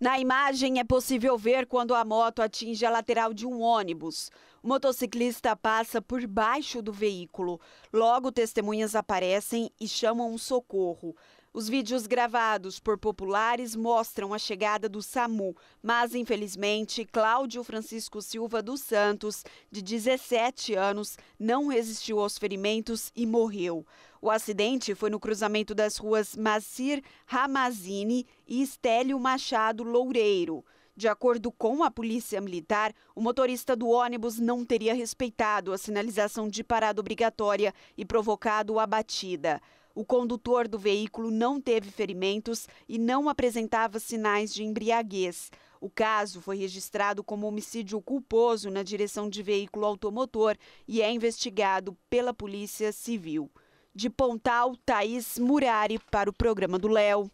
Na imagem é possível ver quando a moto atinge a lateral de um ônibus. O motociclista passa por baixo do veículo. Logo, testemunhas aparecem e chamam um socorro. Os vídeos gravados por populares mostram a chegada do SAMU, mas infelizmente Cláudio Francisco Silva dos Santos, de 17 anos, não resistiu aos ferimentos e morreu. O acidente foi no cruzamento das ruas Macir Ramazini e Estélio Machado Loureiro. De acordo com a polícia militar, o motorista do ônibus não teria respeitado a sinalização de parada obrigatória e provocado a batida. O condutor do veículo não teve ferimentos e não apresentava sinais de embriaguez. O caso foi registrado como homicídio culposo na direção de veículo automotor e é investigado pela Polícia Civil. De Pontal, Thaís Murari para o programa do Léo.